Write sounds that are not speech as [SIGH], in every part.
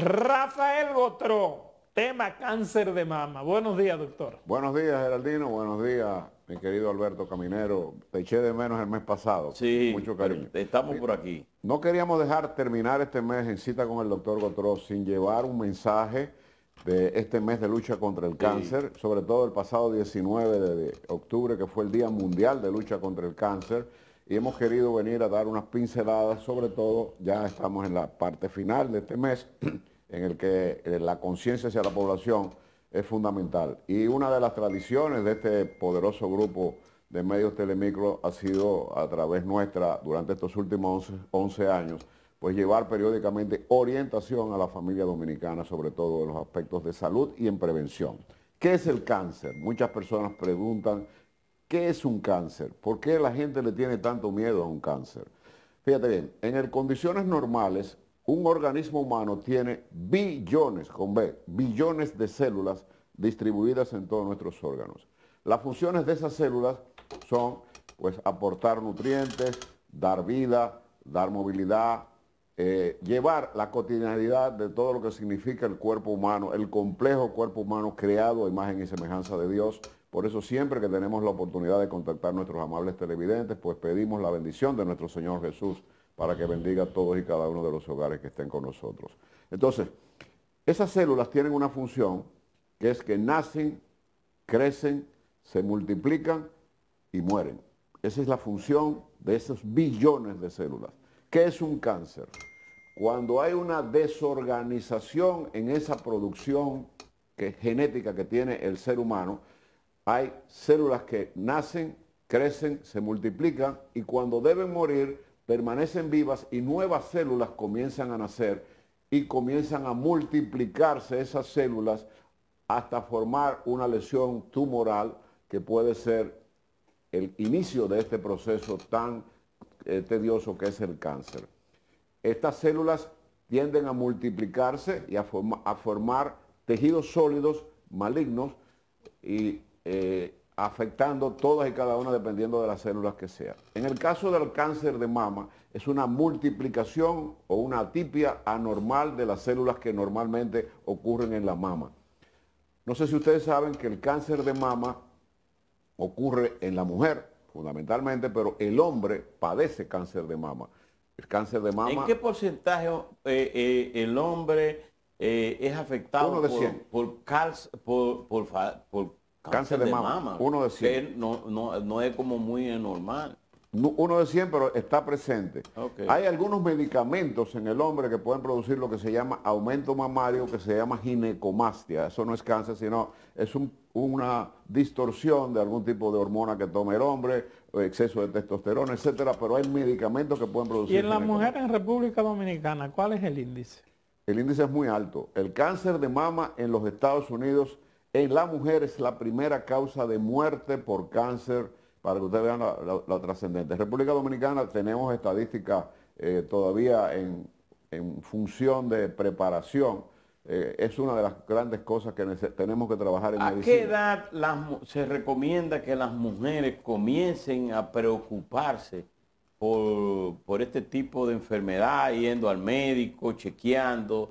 Rafael Botró, tema cáncer de mama. Buenos días, doctor. Buenos días, Geraldino. Buenos días, mi querido Alberto Caminero. Te eché de menos el mes pasado. Sí, mucho cariño. Estamos eh, por aquí. No queríamos dejar terminar este mes en cita con el doctor Gotro sin llevar un mensaje de este mes de lucha contra el cáncer, sobre todo el pasado 19 de octubre, que fue el Día Mundial de Lucha contra el Cáncer y hemos querido venir a dar unas pinceladas, sobre todo ya estamos en la parte final de este mes, [CLEARS THROAT] en el que eh, la conciencia hacia la población es fundamental. Y una de las tradiciones de este poderoso grupo de medios telemicro ha sido a través nuestra durante estos últimos 11, años, pues llevar periódicamente orientación a la familia dominicana, sobre todo en los aspectos de salud y en prevención. ¿Qué es el cáncer? Muchas personas preguntan, ¿qué es un cáncer? ¿Por qué la gente le tiene tanto miedo a un cáncer? Fíjate bien, en el condiciones normales, un organismo humano tiene billones, con B, billones de células distribuidas en todos nuestros órganos. Las funciones de esas células son pues, aportar nutrientes, dar vida, dar movilidad, eh, llevar la cotidianidad de todo lo que significa el cuerpo humano, el complejo cuerpo humano creado a imagen y semejanza de Dios. Por eso siempre que tenemos la oportunidad de contactar a nuestros amables televidentes, pues pedimos la bendición de nuestro Señor Jesús para que bendiga a todos y cada uno de los hogares que estén con nosotros. Entonces, esas células tienen una función que es que nacen, crecen, se multiplican y mueren. Esa es la función de esos billones de células. ¿Qué es un cáncer? Cuando hay una desorganización en esa producción que, genética que tiene el ser humano, hay células que nacen, crecen, se multiplican y cuando deben morir permanecen vivas y nuevas células comienzan a nacer y comienzan a multiplicarse esas células hasta formar una lesión tumoral que puede ser el inicio de este proceso tan eh, tedioso que es el cáncer. Estas células tienden a multiplicarse y a, formar tejidos sólidos malignos y eh, afectando todas y cada una dependiendo de las células que sea. En el caso del cáncer de mama, es una multiplicación o una atipia anormal de las células que normalmente ocurren en la mama. No sé si ustedes saben que el cáncer de mama ocurre en la mujer fundamentalmente, pero el hombre padece cáncer de mama. El cáncer de mama... ¿En qué porcentaje eh, eh, el hombre eh, es afectado por, por, por, por Cáncer, de, mama, uno de 100. no, no, no, es como muy normal. Uno de 100, pero está presente. Hay algunos medicamentos en el hombre que pueden producir lo que se llama aumento mamario, que se llama ginecomastia. Eso no es cáncer, sino es una distorsión de algún tipo de hormona que tome el hombre, exceso de testosterona, etcétera. Pero hay medicamentos que pueden producir. ¿Y en la mujer en República Dominicana, cuál es el índice? El índice es muy alto. El cáncer de mama en los Estados Unidos en eh, la mujer es la primera causa de muerte por cáncer, para que ustedes vean la, trascendente. En República Dominicana tenemos estadísticas eh, todavía en, función de preparación. Eh, es una de las grandes cosas que tenemos que trabajar en ¿A qué edad se recomienda que las mujeres comiencen a preocuparse por, este tipo de enfermedad, yendo al médico, chequeando?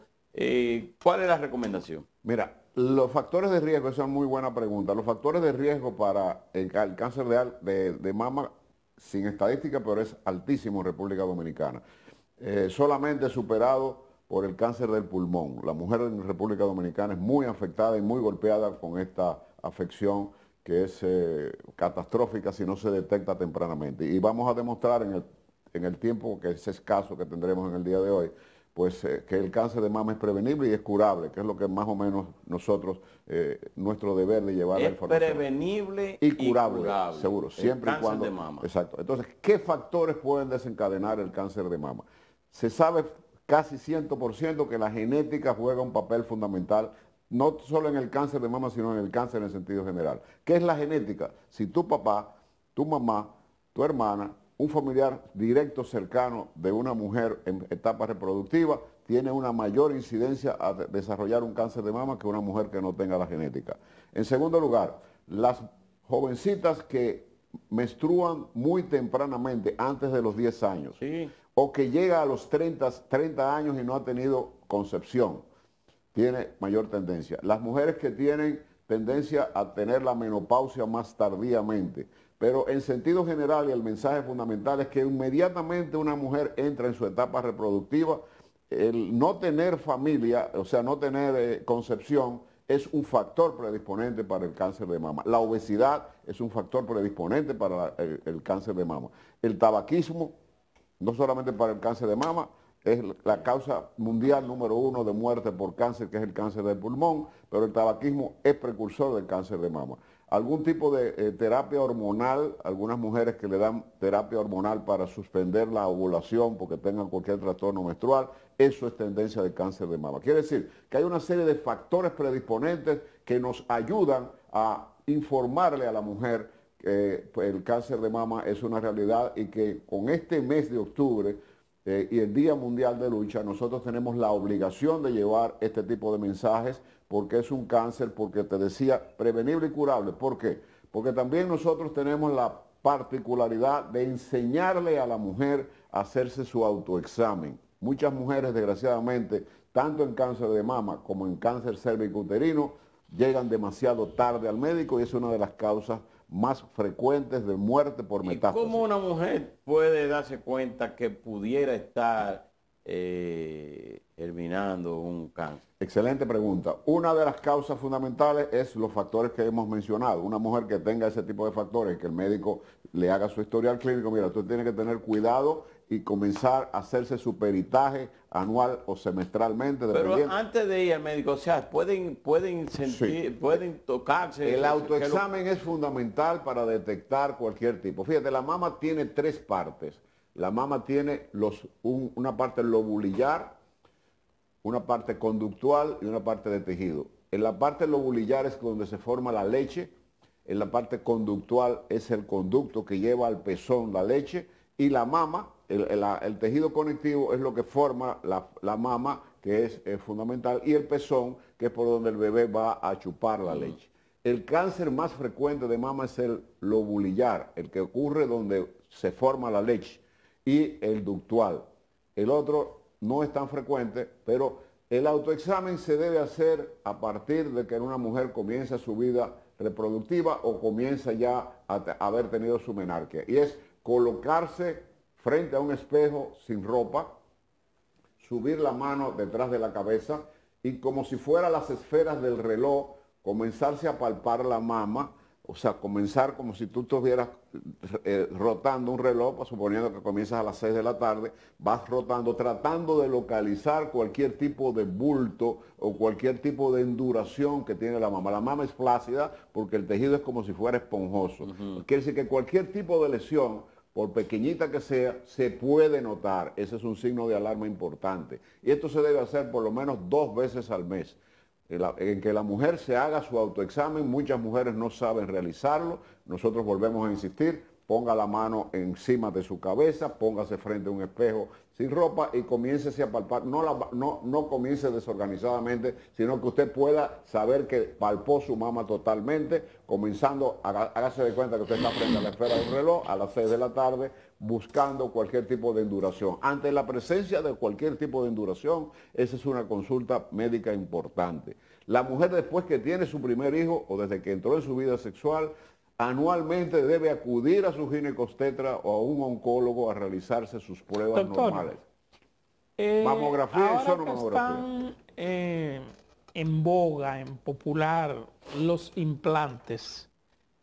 ¿Cuál es la recomendación? Mira, los factores de riesgo, esa es muy buena pregunta. Los factores de riesgo para el, cáncer de, de, mama, sin estadística, pero es altísimo en República Dominicana. Eh, solamente superado por el cáncer del pulmón. La mujer en República Dominicana es muy afectada y muy golpeada con esta afección que es eh, catastrófica si no se detecta tempranamente. Y vamos a demostrar en el tiempo, que es escaso que tendremos en el día de hoy, pues eh, que el cáncer de mama es prevenible y es curable, que es lo que más o menos nosotros, eh, nuestro deber de llevar al la información. prevenible y curable, seguro, siempre y cuando... mama. Exacto. Entonces, ¿qué factores pueden desencadenar el cáncer de mama? Se sabe casi 100% que la genética juega un papel fundamental no solo en el cáncer de mama, sino en el cáncer en el sentido general. ¿Qué es la genética? Si tu papá, tu mamá, tu hermana, un familiar directo cercano de una mujer en etapa reproductiva tiene una mayor incidencia a desarrollar un cáncer de mama que una mujer que no tenga la genética. En segundo lugar, las jovencitas que menstruan muy tempranamente, antes de los 10 años, o que llega a los 30, 30 años y no ha tenido concepción, tiene mayor tendencia. Las mujeres que tienen tendencia a tener la menopausia más tardíamente, pero en sentido general y el mensaje fundamental es que inmediatamente una mujer entra en su etapa reproductiva, el no tener familia, o sea, no tener eh, concepción, es un factor predisponente para el cáncer de mama. La obesidad es un factor predisponente para el, el, cáncer de mama. El tabaquismo, no solamente para el cáncer de mama, es la causa mundial número uno de muerte por cáncer, que es el cáncer del pulmón, pero el tabaquismo es precursor del cáncer de mama algún tipo de eh, terapia hormonal, algunas mujeres que le dan terapia hormonal para suspender la ovulación porque tengan cualquier trastorno menstrual, eso es tendencia de cáncer de mama. Quiere decir que hay una serie de factores predisponentes que nos ayudan a informarle a la mujer que eh, el cáncer de mama es una realidad y que con este mes de octubre eh, y el Día Mundial de Lucha, nosotros tenemos la obligación de llevar este tipo de mensajes porque es un cáncer, porque te decía, prevenible y curable. ¿Por qué? Porque también nosotros tenemos la particularidad de enseñarle a la mujer a hacerse su autoexamen. Muchas mujeres, desgraciadamente, tanto en cáncer de mama como en cáncer uterino, llegan demasiado tarde al médico y es una de las causas más frecuentes de muerte por metástasis. ¿Cómo una mujer puede darse cuenta que pudiera estar eh, terminando un cáncer? Excelente pregunta. Una de las causas fundamentales es los factores que hemos mencionado. Una mujer que tenga ese tipo de factores, que el médico le haga su historial clínico, mira, usted tiene que tener cuidado y comenzar a hacerse su peritaje anual o semestralmente. Pero antes de ir al médico, o sea, pueden, pueden sentir, pueden tocarse. El autoexamen es fundamental para detectar cualquier tipo. Fíjate, la mama tiene tres partes. La mama tiene los, una parte lobulillar, una parte conductual y una parte de tejido. En la parte lobulillar es donde se forma la leche, en la parte conductual es el conducto que lleva al pezón la leche y la mama el, tejido conectivo es lo que forma la, mama, que es, fundamental, y el pezón, que es por donde el bebé va a chupar la leche. El cáncer más frecuente de mama es el lobulillar, el que ocurre donde se forma la leche, y el ductual. El otro no es tan frecuente, pero el autoexamen se debe hacer a partir de que una mujer comienza su vida reproductiva o comienza ya a haber tenido su menarquia. Y es colocarse frente a un espejo sin ropa, subir la mano detrás de la cabeza y como si fuera las esferas del reloj, comenzarse a palpar la mama, o sea, comenzar como si tú estuvieras eh, rotando un reloj, pues, suponiendo que comienzas a las 6 de la tarde, vas rotando, tratando de localizar cualquier tipo de bulto o cualquier tipo de enduración que tiene la mama. La mama es plácida porque el tejido es como si fuera esponjoso. Quiere decir que cualquier tipo de lesión por pequeñita que sea, se puede notar. Ese es un signo de alarma importante. Y esto se debe hacer por lo menos dos veces al mes. En, que la mujer se haga su autoexamen, muchas mujeres no saben realizarlo, nosotros volvemos a insistir, ponga la mano encima de su cabeza, póngase frente a un espejo sin ropa y comience a palpar. No, la, no, no comience desorganizadamente, sino que usted pueda saber que palpó su mama totalmente, comenzando, hágase de cuenta que usted está frente a la esfera del reloj a las 6 de la tarde, buscando cualquier tipo de enduración. Ante la presencia de cualquier tipo de enduración, esa es una consulta médica importante. La mujer después que tiene su primer hijo o desde que entró en su vida sexual anualmente debe acudir a su ginecostetra o a un oncólogo a realizarse sus pruebas normales. Eh, mamografía y sonomamografía. Están eh, en boga, en popular, los implantes.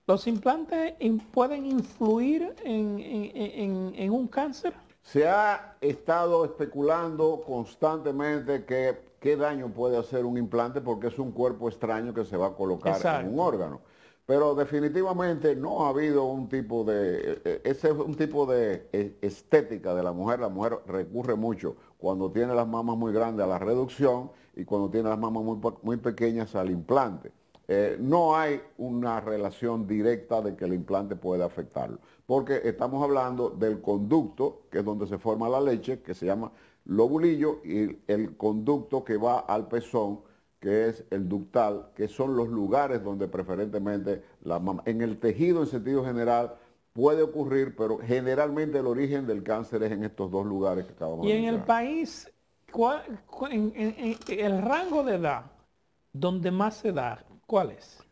¿Los implantes pueden influir en, un cáncer? Se ha estado especulando constantemente que qué daño puede hacer un implante porque es un cuerpo extraño que se va a colocar en un órgano. Pero definitivamente no ha habido un tipo de, e, e, ese es un tipo de e, estética de la mujer. La mujer recurre mucho cuando tiene las mamas muy grandes a la reducción y cuando tiene las mamas muy, muy pequeñas al implante. Eh, no hay una relación directa de que el implante pueda afectarlo, porque estamos hablando del conducto, que es donde se forma la leche, que se llama lobulillo, y el conducto que va al pezón que es el ductal, que son los lugares donde preferentemente la mamá... en el tejido en sentido general, puede ocurrir, pero generalmente el origen del cáncer es en estos dos lugares que acabamos de Y en el país, ¿cuál, en, el rango de edad donde más se da, ¿cuál es?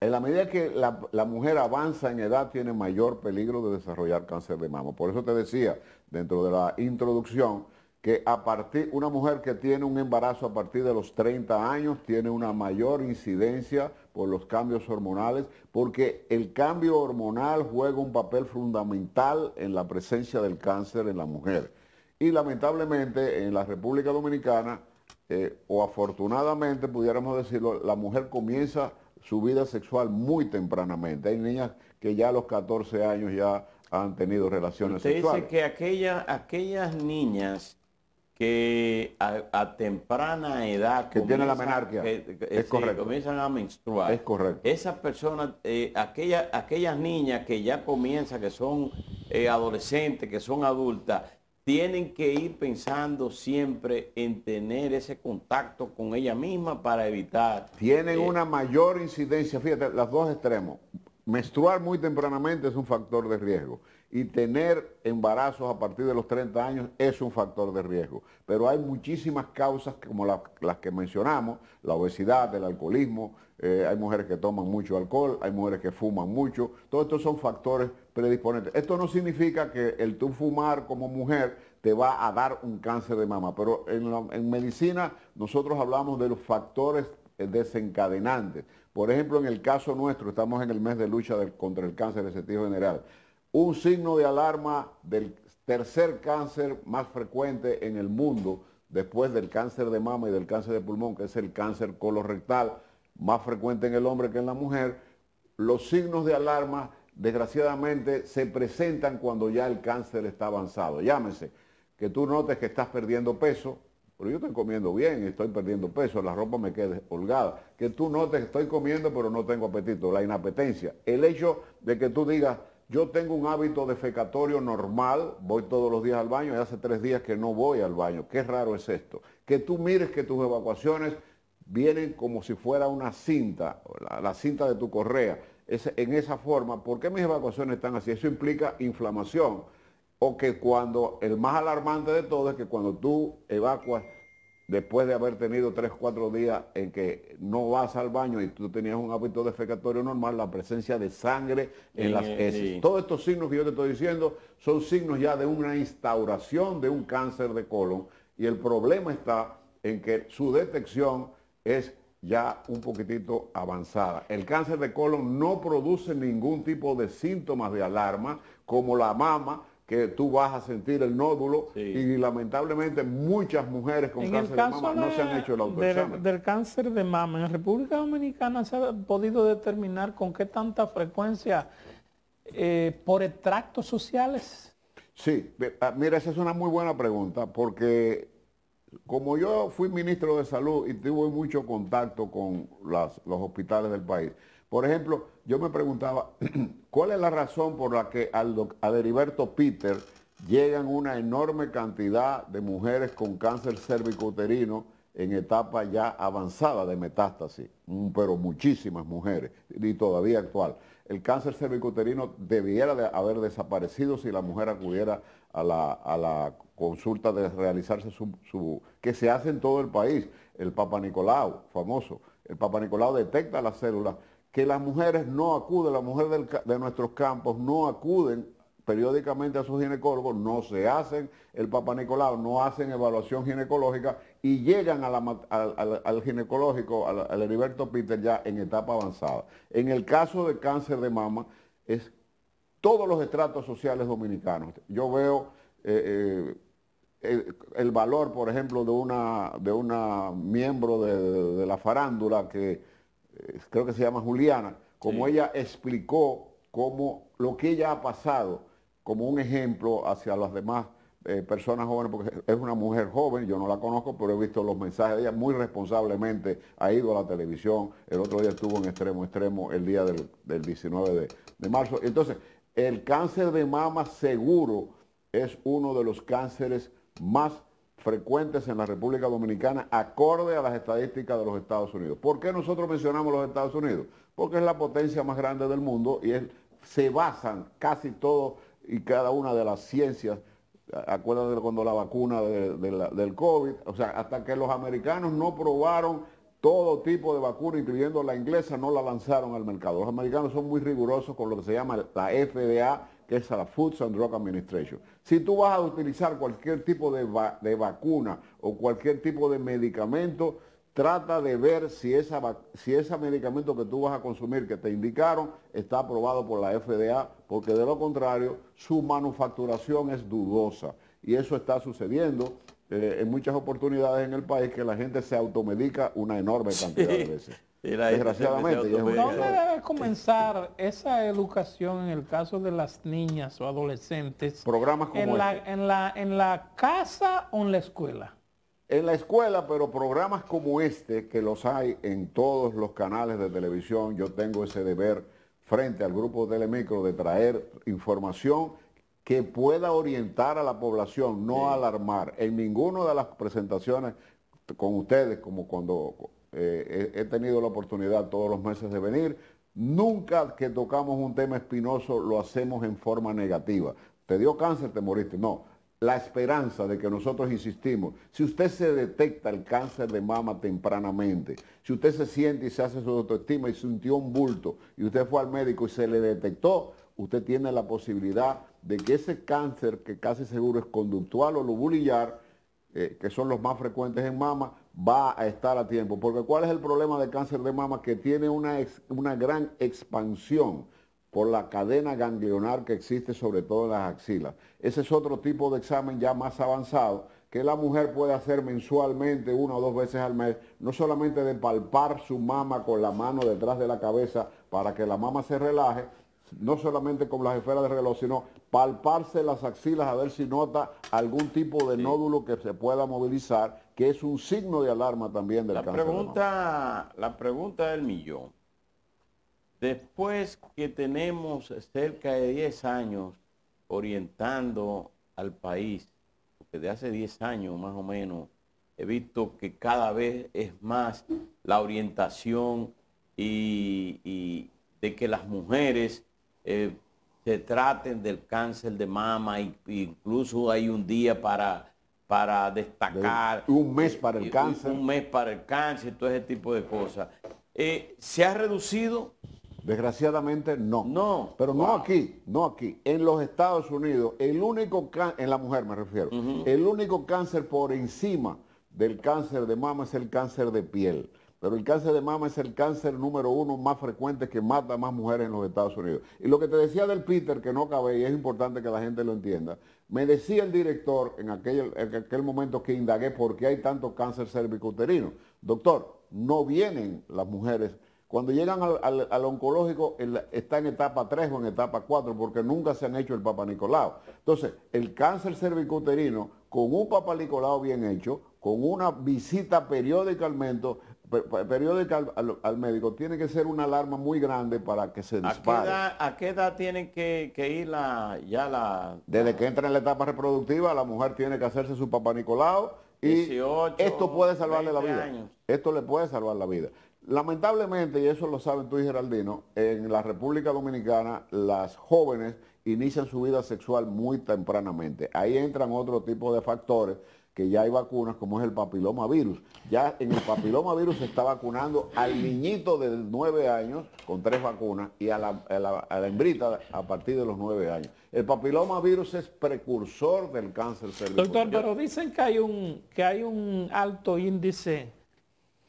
En la medida que la, la, mujer avanza en edad, tiene mayor peligro de desarrollar cáncer de mama. Por eso te decía, dentro de la introducción, que a partir, una mujer que tiene un embarazo a partir de los 30 años tiene una mayor incidencia por los cambios hormonales, porque el cambio hormonal juega un papel fundamental en la presencia del cáncer en la mujer. Y lamentablemente en la República Dominicana, eh, o afortunadamente pudiéramos decirlo, la mujer comienza su vida sexual muy tempranamente. Hay niñas que ya a los 14 años ya han tenido relaciones Usted sexuales. Dice que aquella, aquellas niñas que a, temprana edad... Que tiene la menarquia. es correcto. Comienzan a menstruar. Es correcto. Esas personas, eh, aquellas, niñas que ya comienzan, que son eh, adolescentes, que son adultas, tienen que ir pensando siempre en tener ese contacto con ella misma para evitar. Tienen eh, una mayor incidencia, fíjate, los dos extremos menstruar muy tempranamente es un factor de riesgo y tener embarazos a partir de los 30 años es un factor de riesgo. Pero hay muchísimas causas como las que mencionamos, la obesidad, el alcoholismo, eh, hay mujeres que toman mucho alcohol, hay mujeres que fuman mucho, todos estos son factores predisponentes. Esto no significa que el tú fumar como mujer te va a dar un cáncer de mama, pero en, en medicina nosotros hablamos de los factores desencadenantes. Por ejemplo, en el caso nuestro, estamos en el mes de lucha contra el cáncer de sentido general. Un signo de alarma del tercer cáncer más frecuente en el mundo, después del cáncer de mama y del cáncer de pulmón, que es el cáncer colorectal, más frecuente en el hombre que en la mujer, los signos de alarma desgraciadamente se presentan cuando ya el cáncer está avanzado. Llámese que tú notes que estás perdiendo peso, pero yo estoy comiendo bien estoy perdiendo peso, la ropa me queda holgada. Que tú notes te estoy comiendo, pero no tengo apetito, la inapetencia. El hecho de que tú digas, yo tengo un hábito defecatorio normal, voy todos los días al baño y hace tres días que no voy al baño. Qué raro es esto. Que tú mires que tus evacuaciones vienen como si fuera una cinta, la, cinta de tu correa. en esa forma, ¿por qué mis evacuaciones están así? Eso implica inflamación o que cuando, el más alarmante de todo es que cuando tú evacuas después de haber tenido 3, 4 días en que no vas al baño y tú tenías un hábito defecatorio normal, la presencia de sangre en las heces. Todos estos signos que yo te estoy diciendo son signos ya de una instauración de un cáncer de colon y el problema está en que su detección es ya un poquitito avanzada. El cáncer de colon no produce ningún tipo de síntomas de alarma como la mama, que tú vas a sentir el nódulo y lamentablemente muchas mujeres con cáncer de mama no se han hecho el autoexamen. Del, cáncer de mama, en República Dominicana se ha podido determinar con qué tanta frecuencia eh, por extractos sociales. Sí, ah, mira, esa es una muy buena pregunta porque como yo fui ministro de salud y tuve mucho contacto con los hospitales del país, por ejemplo, yo me preguntaba, [CLEARS THROAT] ¿cuál es la razón por la que a Heriberto Peter llegan una enorme cantidad de mujeres con cáncer cérvico-uterino en etapa ya avanzada de metástasis, mm, pero muchísimas mujeres, y todavía actual. El cáncer cervicouterino debiera de haber desaparecido si la mujer acudiera a la, consulta de realizarse su, su, que se hace en todo el país, el Papa Nicolau, famoso. El Papa Nicolau detecta las células que las mujeres no acuden, las mujeres de nuestros campos no acuden periódicamente a sus ginecólogos, no se hacen el Papa no hacen evaluación ginecológica y llegan al, ginecológico, al, Heriberto Peter ya en etapa avanzada. En el caso del cáncer de mama, es todos los estratos sociales dominicanos. Yo veo eh, eh, el, valor, por ejemplo, de una, de miembro de la farándula que eh, creo que se llama Juliana, como ella explicó cómo lo que ella ha pasado como un ejemplo hacia las demás eh, personas jóvenes, porque es una mujer joven, yo no la conozco, pero he visto los mensajes de ella, muy responsablemente ha ido a la televisión, el otro día estuvo en extremo extremo el día del, 19 de, de, marzo. Entonces, el cáncer de mama seguro es uno de los cánceres más frecuentes en la República Dominicana acorde a las estadísticas de los Estados Unidos. ¿Por qué nosotros mencionamos los Estados Unidos? Porque es la potencia más grande del mundo y se basan casi todo y cada una de las ciencias. Acuérdate cuando la vacuna del COVID, o sea, hasta que los americanos no probaron todo tipo de vacuna, incluyendo la inglesa, no la lanzaron al mercado. Los americanos son muy rigurosos con lo que se llama la FDA, que es la Food and Drug Administration. Si tú vas a utilizar cualquier tipo de, vacuna o cualquier tipo de medicamento, trata de ver si, esa, si ese medicamento que tú vas a consumir que te indicaron está aprobado por la FDA, porque de lo contrario su manufacturación es dudosa. Y eso está sucediendo eh, en muchas oportunidades en el país que la gente se automedica una enorme cantidad de veces. Desgraciadamente. ¿Dónde debe comenzar esa educación en el caso de las niñas o adolescentes? Programas este. en la, en la, casa o en la escuela. En la escuela, pero programas como este, que los hay en todos los canales de televisión, yo tengo ese deber frente al grupo Telemicro de traer información que pueda orientar a la población, no alarmar. En ninguna de las presentaciones con ustedes, como cuando eh, he tenido la oportunidad todos los meses de venir. Nunca que tocamos un tema espinoso lo hacemos en forma negativa. ¿Te dio cáncer? ¿Te moriste? No. La esperanza de que nosotros insistimos, si usted se detecta el cáncer de mama tempranamente, si usted se siente y se hace su autoestima y sintió un bulto y usted fue al médico y se le detectó, usted tiene la posibilidad de que ese cáncer, que casi seguro es conductual o lobulillar, eh, que son los más frecuentes en mama, va a estar a tiempo. Porque ¿cuál es el problema del cáncer de mama? Que tiene una, una gran expansión por la cadena ganglionar que existe sobre todo en las axilas. Ese es otro tipo de examen ya más avanzado que la mujer puede hacer mensualmente, una o dos veces al mes, no solamente de palpar su mama con la mano detrás de la cabeza para que la mama se relaje, no solamente con las esferas de reloj, sino palparse las axilas a ver si nota algún tipo de nódulo que se pueda movilizar, que es un signo de alarma también del la Pregunta, la pregunta del millón. Después que tenemos cerca de 10 años orientando al país, porque de hace 10 años más o menos he visto que cada vez es más la orientación y de que las mujeres eh, se traten del cáncer de mama, incluso hay un día para, para destacar. un mes para el eh, cáncer. Un mes para el cáncer, todo ese tipo de cosas. Eh, ¿Se ha reducido? Desgraciadamente no. No. Pero no aquí, no aquí. En los Estados Unidos, el único en la mujer me refiero, el único cáncer por encima del cáncer de mama es el cáncer de piel. Pero el cáncer de mama es el cáncer número uno más frecuente que mata más mujeres en los Estados Unidos. Y lo que te decía del Peter, que no cabe, y es importante que la gente lo entienda, me decía el director en aquel, en aquel momento que indagué por qué hay tanto cáncer cervicouterino. Doctor, no vienen las mujeres. Cuando llegan al, oncológico está en etapa 3 o en etapa 4 porque nunca se han hecho el Papa Nicolau. Entonces, el cáncer cervicuterino con un Papa Nicolau bien hecho, con una visita periódica al mento, periódica al, médico, tiene que ser una alarma muy grande para que se dispare. ¿A qué edad, a qué edad tienen que, ir la, ya la, Desde que entra en la etapa reproductiva, la mujer tiene que hacerse su papá Nicolau y esto puede salvarle la vida. Esto le puede salvar la vida. Lamentablemente, y eso lo saben tú y Geraldino, en la República Dominicana las jóvenes inician su vida sexual muy tempranamente. Ahí entran otro tipo de factores que ya hay vacunas, como es el papiloma virus, Ya en el papilomavirus se está vacunando al niñito de 9 años con tres vacunas y a la, hembrita a partir de los 9 años. El papilomavirus es precursor del cáncer cervical. Doctor, pero dicen que hay un, que hay un alto índice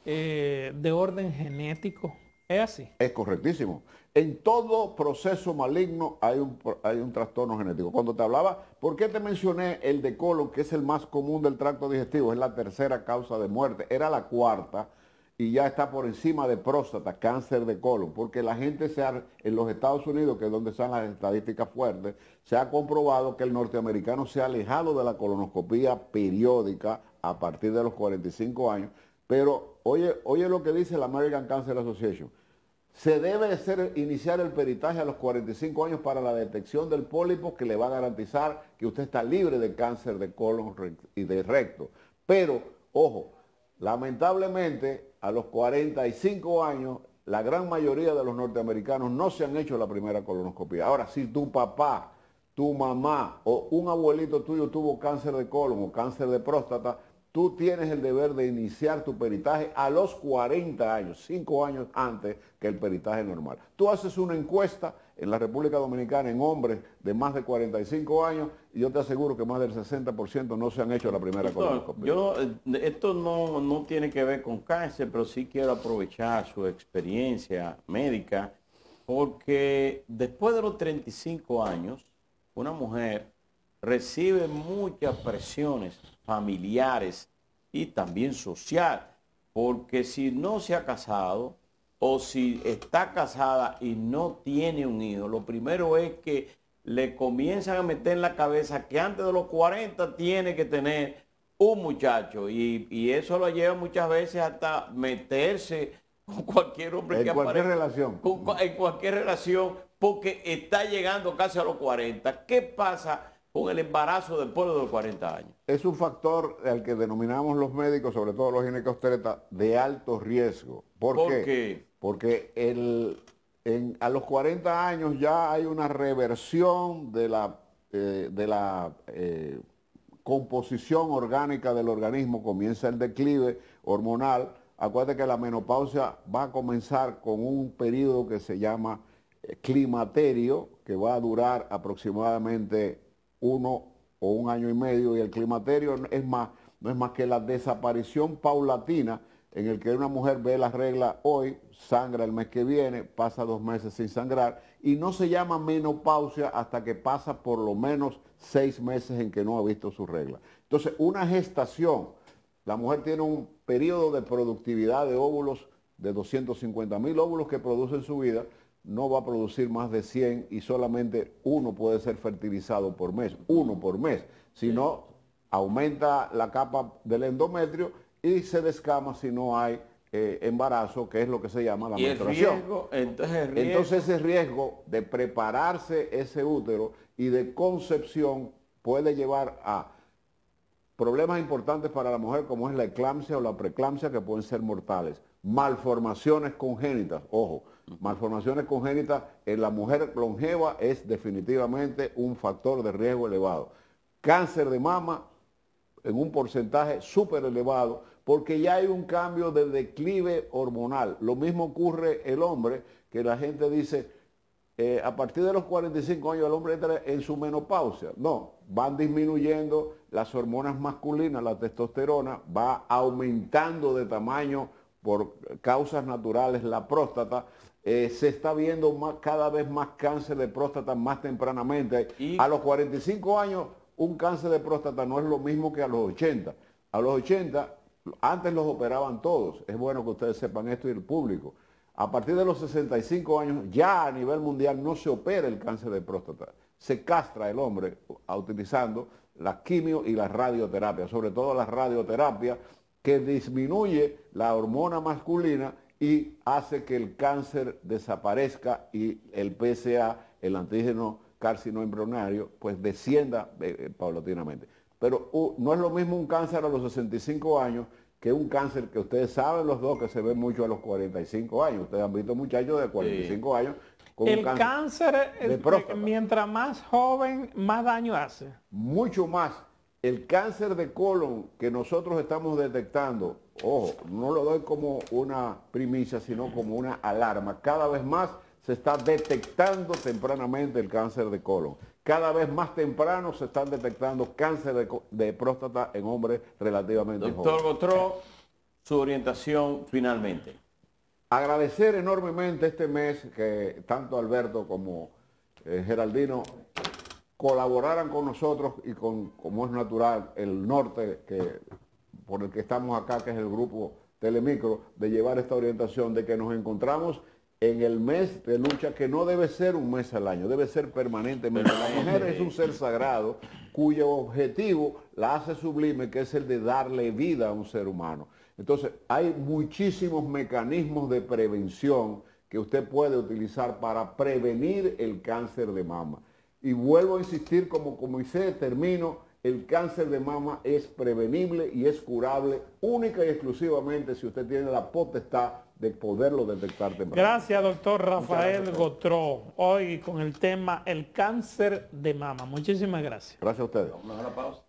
eh, de orden genético es así. Es correctísimo. En todo proceso maligno hay un, hay un trastorno genético. Cuando te hablaba, ¿por qué te mencioné el de colon, que es el más común del tracto digestivo? Es la tercera causa de muerte. Era la cuarta y ya está por encima de próstata, cáncer de colon, porque la gente se ha, en los Estados Unidos, que es donde están las estadísticas fuertes, se ha comprobado que el norteamericano se ha alejado de la colonoscopía periódica a partir de los 45 años, pero Oye, oye lo que dice la American Cancer Association. Se debe iniciar el peritaje a los 45 años para la detección del pólipo que le va a garantizar que usted está libre de cáncer de colon y de recto. Pero, ojo, lamentablemente a los 45 años la gran mayoría de los norteamericanos no se han hecho la primera colonoscopia. Ahora, si tu papá, tu mamá o un abuelito tuyo tuvo cáncer de colon o cáncer de próstata, tú tienes el deber de iniciar tu peritaje a los 40 años, 5 años antes que el peritaje normal. Tú haces una encuesta en la República Dominicana en hombres de más de 45 años y yo te aseguro que más del 60% no se han hecho la primera colonoscopia. Eh, esto no, no tiene que ver con cáncer, pero sí quiero aprovechar su experiencia médica porque después de los 35 años, una mujer recibe muchas presiones familiares y también social, porque si no se ha casado o si está casada y no tiene un hijo, lo primero es que le comienzan a meter en la cabeza que antes de los 40 tiene que tener un muchacho y, eso lo lleva muchas veces hasta meterse con cualquier hombre en que cualquier relación. en cualquier relación porque está llegando casi a los 40. ¿Qué pasa? con el embarazo después de los 40 años. Es un factor al que denominamos los médicos, sobre todo los ginecólogos, de alto riesgo. ¿Por, qué? Porque a los 40 años ya hay una reversión de la, eh, eh, composición orgánica del organismo, comienza el declive hormonal. Acuérdate que la menopausia va a comenzar con un periodo que se llama eh, climaterio, que va a durar aproximadamente uno o un año y medio y el climaterio es más, no es más que la desaparición paulatina en el que una mujer ve la regla hoy, sangra el mes que viene, pasa dos meses sin sangrar y no se llama menopausia hasta que pasa por lo menos seis meses en que no ha visto su regla. Entonces, una gestación, la mujer tiene un periodo de productividad de óvulos de 250 mil óvulos que produce en su vida, no va a producir más de 100 y solamente uno puede ser fertilizado por mes, uno por mes. Si no, aumenta la capa del endometrio y se descama si no hay eh, embarazo, que es lo que se llama la ¿Y menstruación. entonces, el riesgo. entonces ese riesgo de prepararse ese útero y de concepción puede llevar a problemas importantes para la mujer como es la eclampsia o la preeclampsia que pueden ser mortales, malformaciones congénitas, ojo, Malformaciones congénitas en la mujer longeva es definitivamente un factor de riesgo elevado. Cáncer de mama en un porcentaje súper elevado porque ya hay un cambio de declive hormonal. Lo mismo ocurre el hombre, que la gente dice, eh, a partir de los 45 años el hombre entra en su menopausia. No, van disminuyendo las hormonas masculinas, la testosterona va aumentando de tamaño por causas naturales la próstata, eh, se está viendo cada vez más cáncer de próstata más tempranamente. A los 45 años, un cáncer de próstata no es lo mismo que a los 80. A los 80, antes los operaban todos. Es bueno que ustedes sepan esto y el público. A partir de los 65 años, ya a nivel mundial no se opera el cáncer de próstata. Se castra el hombre utilizando la quimio y la radioterapia, sobre todo la radioterapia que disminuye la hormona masculina y hace que el cáncer desaparezca y el PSA, el antígeno carcinoma pues descienda eh, eh, paulatinamente. Pero no es lo mismo un cáncer a los 65 años que un cáncer que ustedes saben los dos que se ve mucho a los 45 años. Ustedes han visto muchachos de 45 años con el cáncer, de próstata. mientras más joven, más daño hace. Mucho más el cáncer de colon que nosotros estamos detectando, ojo, no lo doy como una primicia, sino como una alarma. Cada vez más se está detectando tempranamente el cáncer de colon. Cada vez más temprano se están detectando cáncer de, próstata en hombres relativamente jóvenes. Doctor su orientación finalmente. Agradecer enormemente este mes que tanto Alberto como eh, Geraldino colaboraran con nosotros y con, como es natural, el norte que, por el que estamos acá, que es el grupo Telemicro, de llevar esta orientación de que nos encontramos en el mes de lucha que no debe ser un mes al año, debe ser permanentemente. La mujer es un ser sagrado cuyo objetivo la hace sublime, que es el de darle vida a un ser humano. Entonces, hay muchísimos mecanismos de prevención que usted puede utilizar para prevenir el cáncer de mama. Y vuelvo a insistir como hice termino, el cáncer de mama es prevenible y es curable única y exclusivamente si usted tiene la potestad de poderlo detectar temprano. Gracias, doctor Rafael Gotró. Hoy con el tema el cáncer de mama. Muchísimas gracias. Gracias a ustedes. Vamos a la pausa.